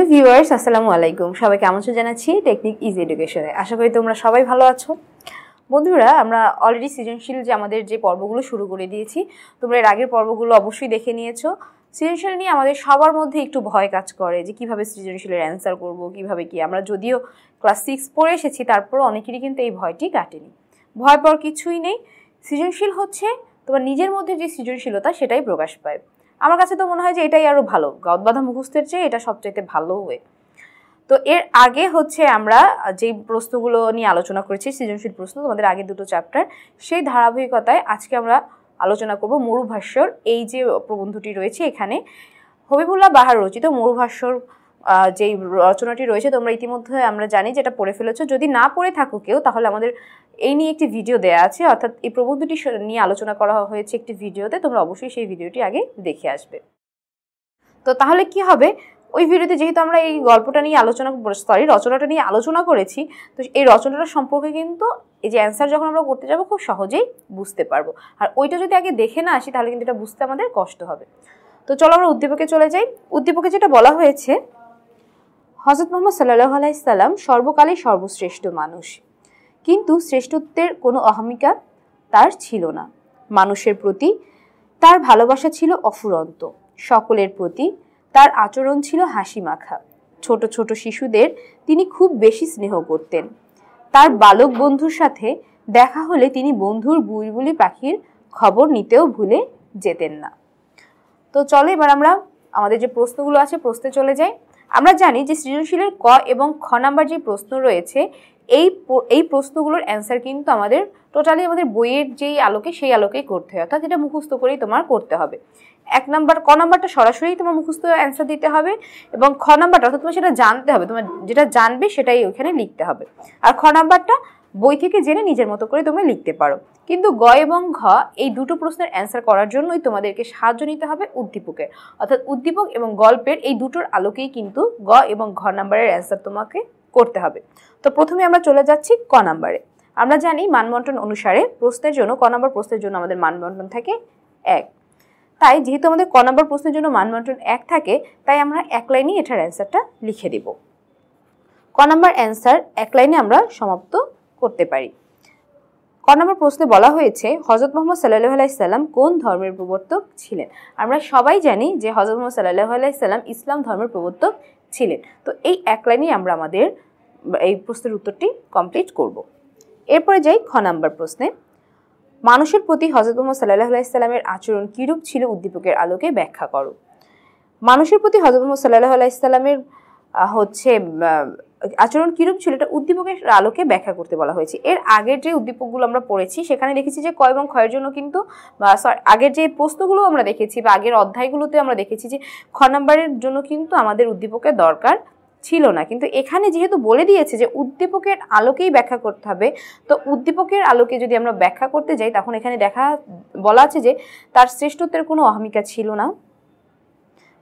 Hello viewers আসসালামু আলাইকুম সবাইকে আমন্ত্রণ জানাচ্ছি টেকনিক ইজি এডুকেশনে আশা করি তোমরা সবাই ভালো আছো বন্ধুরা আমরা অলরেডি সৃজনশীল যে আমাদের যে পর্বগুলো শুরু করে দিয়েছি তোমরা এর আগের পর্বগুলো অবশ্যই দেখে নিয়েছো সৃজনশীল নিয়ে আমাদের সবার মধ্যে একটু ভয় কাজ করে যে কিভাবে সৃজনশীলের অ্যান্সার করব কিভাবে কি আমরা যদিও ক্লাস সিক্স পড়ে এসেছি তারপর অনেকেরই কিন্তু এই ভয়টি কাটেনি ভয় পর কিছুই নেই সৃজনশীল হচ্ছে তোমার নিজের মধ্যে যে সৃজনশীলতা সেটাই প্রকাশ পায় আমার কাছে তো মনে হয় যে এটাই আরও ভালো গদ বাঁধা মুখস্থের চেয়ে এটা সবচাইতে ভালো ওয়ে তো এর আগে হচ্ছে আমরা যে প্রশ্নগুলো নিয়ে আলোচনা করেছি সৃজনশীল প্রশ্ন তোমাদের আগে দুটো চ্যাপ্টার সেই ধারাবাহিকতায় আজকে আমরা আলোচনা করব মরুভাষ্যর এই যে প্রবন্ধটি রয়েছে এখানে হবিবুল্লাহ বাহার রচিত মরুভাষ্যর যেই রচনাটি রয়েছে তোমরা ইতিমধ্যে আমরা জানি যেটা পড়ে ফেলেছো যদি না পড়ে থাকো কেউ তাহলে আমাদের এই নিয়ে একটি ভিডিও দেয়া আছে অর্থাৎ এই প্রবন্ধটি নিয়ে আলোচনা করা হয়েছে একটি ভিডিওতে তোমরা অবশ্যই সেই ভিডিওটি আগে দেখে আসবে তো তাহলে কি হবে ওই ভিডিওতে যেহেতু আমরা এই গল্পটা নিয়ে আলোচনা সরি রচনাটা নিয়ে আলোচনা করেছি তো এই রচনাটা সম্পর্কে কিন্তু এই যে অ্যান্সার যখন আমরা করতে যাব খুব সহজেই বুঝতে পারবো আর ওইটা যদি আগে দেখে না আসি তাহলে কিন্তু এটা বুঝতে আমাদের কষ্ট হবে তো চলো আমরা উদ্দীপকে চলে যাই উদ্দীপকে যেটা বলা হয়েছে হজরত মোহাম্মদ সাল্লাহ আলাইসাল্লাম সর্বকালে সর্বশ্রেষ্ঠ মানুষ কিন্তু শ্রেষ্ঠত্বের কোনো অহমিকা তার ছিল না মানুষের প্রতি তার ভালোবাসা ছিল অফুরন্ত সকলের প্রতি তার আচরণ ছিল হাসি মাখা ছোট ছোট শিশুদের তিনি খুব বেশি স্নেহ করতেন তার বালক বন্ধুর সাথে দেখা হলে তিনি বন্ধুর বুলবুলি পাখির খবর নিতেও ভুলে যেতেন না তো চলো এবার আমরা আমাদের যে প্রশ্নগুলো আছে প্রশ্নে চলে যাই আমরা জানি যে সৃজনশীলের ক এবং খ নাম্বার যে প্রশ্ন রয়েছে এই এই প্রশ্নগুলোর অ্যান্সার কিন্তু আমাদের টোটালি আমাদের বইয়ের যেই আলোকে সেই আলোকেই করতে হয় অর্থাৎ এটা মুখস্থ করেই তোমার করতে হবে এক নাম্বার ক নাম্বারটা সরাসরি তোমার মুখস্থ অ্যান্সার দিতে হবে এবং খ নাম্বারটা অর্থাৎ তোমার সেটা জানতে হবে তোমার যেটা জানবে সেটাই ওখানে লিখতে হবে আর খ নাম্বারটা বই থেকে জেনে নিজের মতো করে তোমরা লিখতে পারো কিন্তু গ এবং ঘ এই দুটো প্রশ্নের অ্যান্সার করার জন্যই তোমাদেরকে সাহায্য নিতে হবে উদ্দীপকের অর্থাৎ উদ্দীপক এবং গল্পের এই দুটোর আলোকেই কিন্তু গ এবং ঘ নাম্বারের অ্যান্সার তোমাকে করতে হবে তো প্রথমে আমরা চলে যাচ্ছি ক নাম্বারে আমরা জানি মানবন্টন অনুসারে প্রশ্নের জন্য ক নাম্বার প্রশ্নের জন্য আমাদের মানবন্টন থাকে এক তাই যেহেতু আমাদের ক নাম্বার প্রশ্নের জন্য মানবন্টন এক থাকে তাই আমরা এক লাইনেই এটার অ্যান্সারটা লিখে দিব ক নাম্বার অ্যান্সার এক লাইনে আমরা সমাপ্ত করতে পারি ক নম্বর প্রশ্নে বলা হয়েছে হজরত মোহাম্মদ সাল্লাহ আলাইসাল্লাম কোন ধর্মের প্রবর্তক ছিলেন আমরা সবাই জানি যে হজরত মোহাম্মদ সাল্লাহ আলাইসাল্লাম ইসলাম ধর্মের প্রবর্তক ছিলেন তো এই এক লাইনেই আমরা আমাদের এই প্রশ্নের উত্তরটি কমপ্লিট করব। এরপরে যাই খ নাম্বার প্রশ্নে মানুষের প্রতি হজরত মোহাম্মদ সাল্লাহ আলাইসাল্লামের আচরণ কীরূপ ছিল উদ্দীপকের আলোকে ব্যাখ্যা করো মানুষের প্রতি হজরত মোহাম্মদ সাল্লাহ আলাইসাল্লামের হচ্ছে আচরণ কিরূপ ছিল এটা উদ্দীপকের আলোকে ব্যাখ্যা করতে বলা হয়েছে এর আগের যে উদ্দীপকগুলো আমরা পড়েছি সেখানে দেখেছি যে ক্ষয় এবং ক্ষয়ের জন্য কিন্তু বা সরি আগের যে প্রশ্নগুলো আমরা দেখেছি বা আগের অধ্যায়গুলোতে আমরা দেখেছি যে খ নাম্বারের জন্য কিন্তু আমাদের উদ্দীপকের দরকার ছিল না কিন্তু এখানে যেহেতু বলে দিয়েছে যে উদ্দীপকের আলোকেই ব্যাখ্যা করতে হবে তো উদ্দীপকের আলোকে যদি আমরা ব্যাখ্যা করতে যাই তখন এখানে দেখা বলা আছে যে তার শ্রেষ্ঠত্বের কোনো অহমিকা ছিল না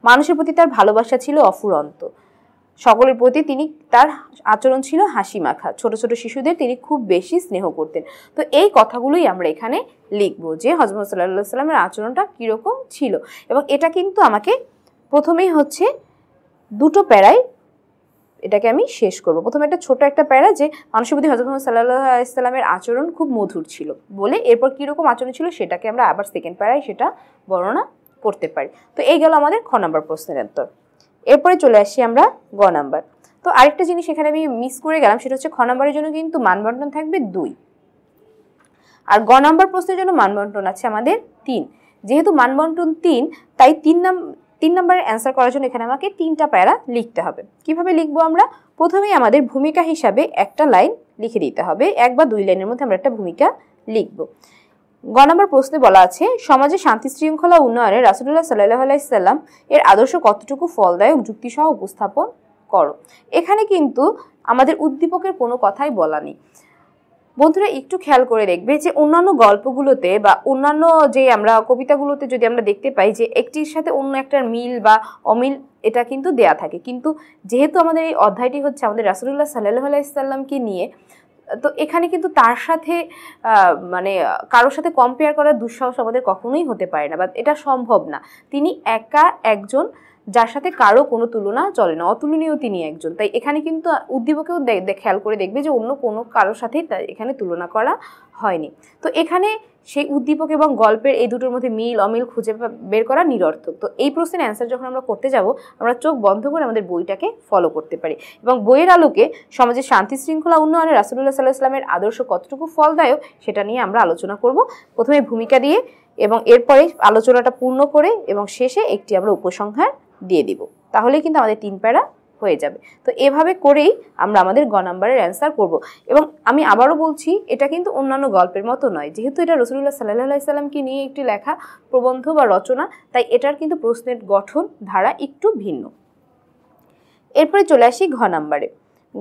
মানুষের প্রতি তার ভালোবাসা ছিল অফুরন্ত সকলের প্রতি তিনি তার আচরণ ছিল হাসি মাখা ছোট ছোট শিশুদের তিনি খুব বেশি স্নেহ করতেন তো এই কথাগুলোই আমরা এখানে লিখব যে হজমত সাল্লা সাল্লামের আচরণটা কীরকম ছিল এবং এটা কিন্তু আমাকে প্রথমেই হচ্ছে দুটো প্যারায় এটাকে আমি শেষ করব প্রথমে একটা ছোট একটা প্যারা যে মানুষের প্রতি হজরত সাল্লাহামের আচরণ খুব মধুর ছিল বলে এরপর কীরকম আচরণ ছিল সেটাকে আমরা আবার সেকেন্ড প্যারায় সেটা বর্ণনা করতে পারি তো এই গেল আমাদের খ নম্বর প্রশ্নের উত্তর এরপরে চলে আসি আমরা গ নাম্বার তো আরেকটা জিনিস এখানে আমি মিস করে গেলাম সেটা হচ্ছে খ নাম্বারের জন্য কিন্তু মানবন্টন থাকবে দুই আর গ নাম্বার প্রশ্নের জন্য মানবন্টন আছে আমাদের তিন যেহেতু মানবন্টন তিন তাই তিন নাম তিন নাম্বারের অ্যান্সার করার জন্য এখানে আমাকে তিনটা প্যারা লিখতে হবে কিভাবে লিখবো আমরা প্রথমেই আমাদের ভূমিকা হিসাবে একটা লাইন লিখে দিতে হবে এক বা দুই লাইনের মধ্যে আমরা একটা ভূমিকা লিখবো গ নম্বর প্রশ্নে বলা আছে সমাজে শান্তি শৃঙ্খলা উন্নয়নে রাসুল্লাহ সাল্লাহ আলাইসাল্লাম এর আদর্শ কতটুকু ফলদায়ক যুক্তিসহ উপস্থাপন করো এখানে কিন্তু আমাদের উদ্দীপকের কোনো কথাই বলা নেই বন্ধুরা একটু খেয়াল করে দেখবে যে অন্যান্য গল্পগুলোতে বা অন্যান্য যে আমরা কবিতাগুলোতে যদি আমরা দেখতে পাই যে একটির সাথে অন্য একটার মিল বা অমিল এটা কিন্তু দেয়া থাকে কিন্তু যেহেতু আমাদের এই অধ্যায়টি হচ্ছে আমাদের রাসুলুল্লাহ সাল্লাহ আলাইসাল্লামকে নিয়ে তো এখানে কিন্তু তার সাথে মানে কারোর সাথে কম্পেয়ার করার দুঃসাহস আমাদের কখনোই হতে পারে না বা এটা সম্ভব না তিনি একা একজন যার সাথে কারো কোনো তুলনা চলে না অতুলনীয় তিনি একজন তাই এখানে কিন্তু উদ্দীপকেও খেয়াল করে দেখবে যে অন্য কোনো কারোর সাথেই এখানে তুলনা করা হয়নি তো এখানে সেই উদ্দীপক এবং গল্পের এই দুটোর মধ্যে মিল অমিল খুঁজে বের করা নিরর্থক তো এই প্রশ্নের অ্যান্সার যখন আমরা করতে যাব আমরা চোখ বন্ধ করে আমাদের বইটাকে ফলো করতে পারি এবং বইয়ের আলোকে সমাজের শান্তি শৃঙ্খলা উন্নয়নে রাসুলুল্লাহ সাল্লাহ ইসলামের আদর্শ কতটুকু ফলদায়ক সেটা নিয়ে আমরা আলোচনা করব প্রথমে ভূমিকা দিয়ে এবং এরপরে আলোচনাটা পূর্ণ করে এবং শেষে একটি আমরা উপসংহার দিয়ে দিব তাহলে কিন্তু আমাদের তিন প্যারা হয়ে যাবে তো এভাবে করেই আমরা আমাদের গ নাম্বারের অ্যান্সার করব এবং আমি আবারও বলছি এটা কিন্তু অন্যান্য গল্পের মতো নয় যেহেতু এটা রসুল্লাহ সাল্লাহ সাল্লামকে নিয়ে একটি লেখা প্রবন্ধ বা রচনা তাই এটার কিন্তু প্রশ্নের গঠন ধারা একটু ভিন্ন এরপরে চলে আসি ঘ নাম্বারে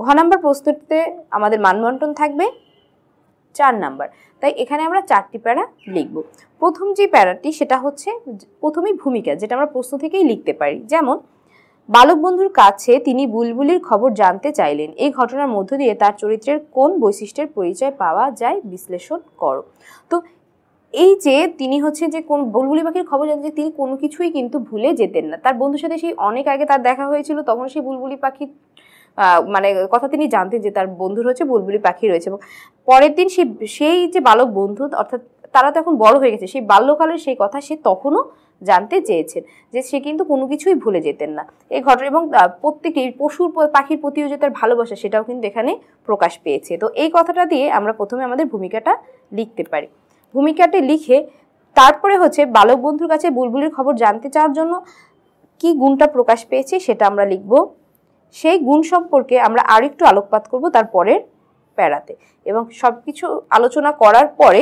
ঘ নাম্বার প্রস্তুতিতে আমাদের মানবন্টন থাকবে চার নাম্বার তাই এখানে আমরা চারটি প্যারা লিখব প্রথম যে প্যারাটি সেটা হচ্ছে প্রথমেই ভূমিকা যেটা আমরা প্রশ্ন থেকেই লিখতে পারি যেমন বালক বন্ধুর কাছে তিনি বুলবুলির খবর জানতে চাইলেন এই ঘটনার মধ্য দিয়ে তার চরিত্রের কোন বৈশিষ্ট্যের পরিচয় পাওয়া যায় বিশ্লেষণ করো তো এই যে তিনি হচ্ছে যে কোন বুলবুলি পাখির খবর জানতে তিনি কোনো কিছুই কিন্তু ভুলে যেতেন না তার বন্ধুর সাথে সেই অনেক আগে তার দেখা হয়েছিল তখন সেই বুলবুলি পাখি মানে কথা তিনি জানতেন যে তার বন্ধুর রয়েছে বুলবুলি পাখি রয়েছে এবং পরের দিন সে সেই যে বালক বন্ধু অর্থাৎ তারা তো এখন বড় হয়ে গেছে সেই বাল্যকালের সেই কথা সে তখনও জানতে চেয়েছেন যে সে কিন্তু কোনো কিছুই ভুলে যেতেন না এই ঘটনা এবং প্রত্যেকটি পশুর পাখির প্রতিও যে তার ভালোবাসা সেটাও কিন্তু এখানে প্রকাশ পেয়েছে তো এই কথাটা দিয়ে আমরা প্রথমে আমাদের ভূমিকাটা লিখতে পারি ভূমিকাটি লিখে তারপরে হচ্ছে বালক বন্ধুর কাছে বুলবুলির খবর জানতে চাওয়ার জন্য কি গুণটা প্রকাশ পেয়েছে সেটা আমরা লিখবো সেই গুণ সম্পর্কে আমরা আরেকটু আলোকপাত করব তার পরের প্যারাতে এবং সব কিছু আলোচনা করার পরে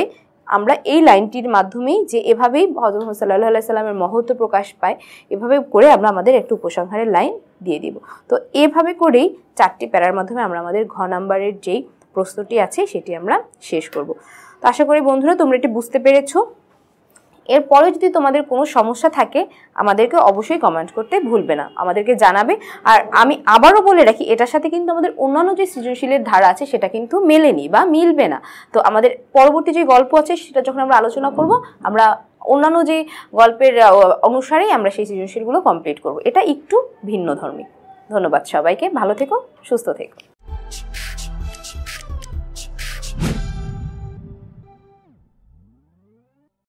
আমরা এই লাইনটির মাধ্যমেই যে এভাবেই হজর সাল্লাহ সাল্লামের মহত্ব প্রকাশ পায় এভাবে করে আমরা আমাদের একটু উপসংহারের লাইন দিয়ে দিব তো এভাবে করেই চারটি প্যারার মাধ্যমে আমরা আমাদের ঘ নাম্বারের যেই প্রশ্নটি আছে সেটি আমরা শেষ করব তো আশা করি বন্ধুরা তোমরা এটি বুঝতে পেরেছো এরপরে যদি তোমাদের কোনো সমস্যা থাকে আমাদেরকে অবশ্যই কমেন্ট করতে ভুলবে না আমাদেরকে জানাবে আর আমি আবারও বলে রাখি এটার সাথে কিন্তু আমাদের অন্যান্য যে সৃজনশীলের ধারা আছে সেটা কিন্তু মেলেনি বা মিলবে না তো আমাদের পরবর্তী যে গল্প আছে সেটা যখন আমরা আলোচনা করব আমরা অন্যান্য যে গল্পের অনুসারেই আমরা সেই সৃজনশীলগুলো কমপ্লিট করব এটা একটু ভিন্ন ধর্মী ধন্যবাদ সবাইকে ভালো থেকো সুস্থ থেকো